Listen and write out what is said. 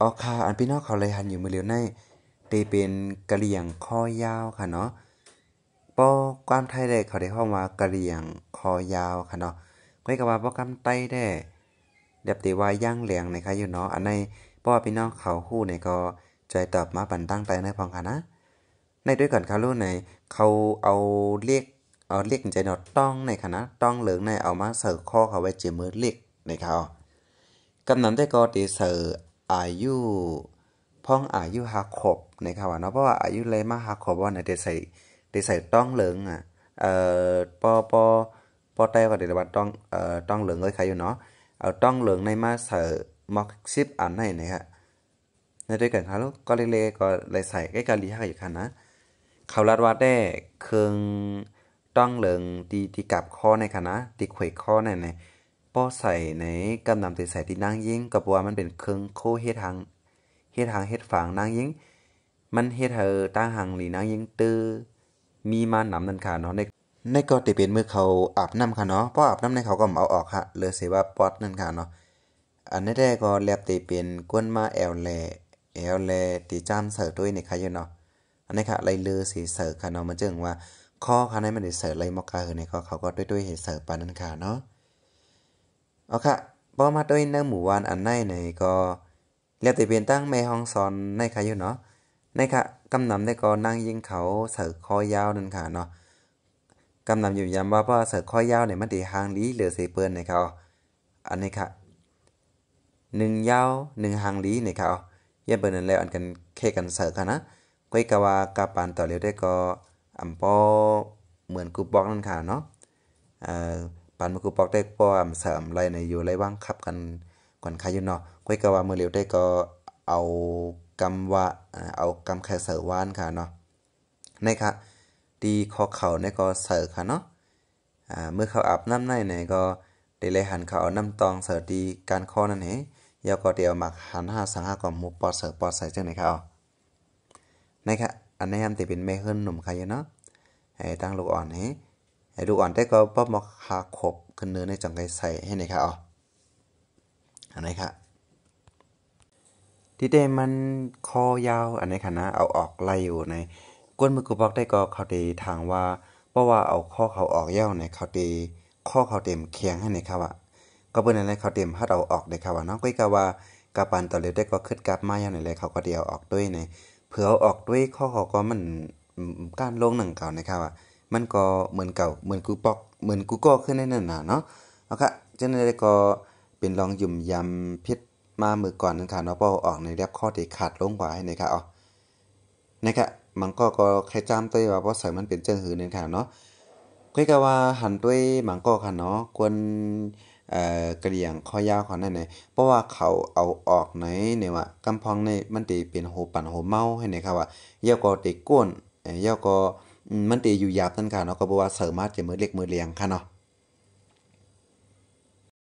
ออกค่ะอันพี่น้องเขาเลยหันอยู่มือเร็วในเตเป็นกะเหลี่ยงคอยาวค่ะเนาะปอความไทยได้เขาได้เข้ามากะเหลี่ยงคอยาวค่ะเนาะก็กับว่าปอกำไตได้เดบตีว่าย่างเหลียงนะคะอยู่เนาะ อันในป้อพี่น้องเขาคู่เนี่ยก็ใจตอบมาปันตั้งใจในพองค่ะนะ ในด้วยกันเขารุ่นในเขาเอาเรียกเอาเรียกใจเนาะต้องในคณะต้องเหลืองในเอามาเสิร์ฟข้อเขาไว้เจมือเรียกในเขากำนันได้ก็ตีเสิร์อายุพ้องอายุหักขบนะครับว่าเนาะเพราะว่าอายุเลยมาหักขบว่าเนี่ยเดใส่เดใส่ต้องเหลืองอ่ะเอ่อปอปอปอแต่ว่าเดี๋ยวว่าต้องเอ่อต้องเหลืองเลยใครอยู่เนาะเอาต้องเหลืองในมาเสิรฟมอกซิปอันไหนนะฮะในด้วยกันครับลูกก็เล่กๆก็เลยใส่ใกล้กันลีฮักอยู่คันนะเขาลัดว่าได้เครื่องต้องเหลืองตีตีกับข้อในค่ะนะตีเขวข้อในในพ่อใส่ในกำนำตีใส่ที่นั่งยิงกับว่ามันเป็นเครื่องโคเฮ็ดทางเฮ็ดทางเฮ็ดฝังนั่งยิงมันเฮ็ดเธอตั้งหังหือนั่งยิงตื้อมีมาหนำนันขาเนาะในในก็ติเป็นเมื่อเขาอาบน้ำค่ะเนาะพออาบน้ำในเขาก็เอาออกฮะเลยเสียว่าป๊อดนั่นค่ะเนาะอันนี้ได้ก็แลบติเป็นก้นมาแอลแลแอลแลติจามเสิร์ด้วยในค่ะอยู่เนาะอันนี้ค่ะไรเลือสีเสิร์ค่ะเนาะมันจึงว่าข้อค่ะในมันได้เสิร์ไรมอกาเฮอในก็เขาก็ด้วยด้วยเหตุเสิร์ปานั่นค่ะเนาะเอาค่ะบอมาด้วยเนื้อหมู่วานอันไหนไหนก็เลียบติเปลี่ยนตั้งแม่ห้องสอนในค่ะอยู่เนาะ ในค่ะกำนำได้ก็นั่งยิงเขาเสือคอยาวนั่นค่ะเนาะกำนำอยู่ย้ำว่าพ่ะเสือคอยาวในมันตีหางลีเหลือเสเปิ้นในเขาอันนี้ค่ะหนึ่งยาวหนึ่งหางลีในเขาเยี่ยเปิ้อนั่นแล้วอันกันเคกันเสร์ค่ะนะก้อยกะว่ากาปานต่อเร็วได้ก็อัมปอเหมือนกูบอกนั่นค่ะเนาะ เอ่อปันมือกปอกได้ป้อมสามไรในอยู่ไรว่างขับกันก่อนใครอยู่เนาะก้ยกะว่ามือเหลียวได้ก็เอากำว่าเอากำแค่เสือว่านค่ะเนาะในค่ะดีคอเข่าในก็เสือค่ะเนาะเมื่อเขาอาบน้ำในไหนก็เดเลยหันเขาเอาน้ำตองเสือดีการข้อนั่นเองยาวก็เดียวหมักหันห้าสังห้าก่อนมูปอเสือปอใส่เจ้าไหนค่ะเอาในค่ะอันนี้ยัติเป็นแม่ขึ้นหนุ่มใครเนาะไอ้ตั้งลูกอ่อนเฮ้้ลูกอ่อนได้ก็ป้อมคาขบขึ้นเนื้อในจังไกใส่ให้ในค่ะอ๋ออันไหนค่ะที่เดมันคอยาว อันไหนค่ะนะเอาออกไล่อยู่ในก้นมือกูบอกได้ก็เขาตีทางว่า เพราะว่าเอาข้อเขาออกเย้าในเขาตีข้อเขาเต็มเคียงให้ในค่ะว่าก็เป็นอะไรเขาเต็มถ้าเอาออกในค่ะว่าน้องก้อยกาว่ากาปันต่อเลยได้ก็ขึ้นกลับมาอย่างไรเลยเขาก็เดียวออกด้วยในเผื่อออกด้วยข้อเขาก็มันก้านลงหนังเก่าในขครว่ามันก็เหมือนเก่าเหมือนกูปอกเหมือนกูก็ขึ้นในนั่นนาะเนาะเอาค่ะจังได๋ก็เป็นลองยุ่มยำพิษมาเมื่อก่อนนั่นค่ะเนาะพปออกในเรบข้อที่ขาดลงไว้นะครับอ๋อนะครับมันก็ก็ใครจ้าตัวว่าาะใส่มันเป็นเจังหือนั่นค่ะเนาะคุยกันว่าหันด้วยมังก็ค่ะเนาะควรเอ่อกระเดียงข้อยาวของนั่นนี่เพราะว่าเขาเอาออกไหนเนี่ยว่ากำพองในมันตีเป็นโหปั่นโหเมาให้นียครับว่าเยาก็ตีก้นเยาก็มันตีอยู่หยาบนั่นค่ะเนาะก็บอกว่าเสริมมาเจมือเล็กมือเลียงค่ะเนาะ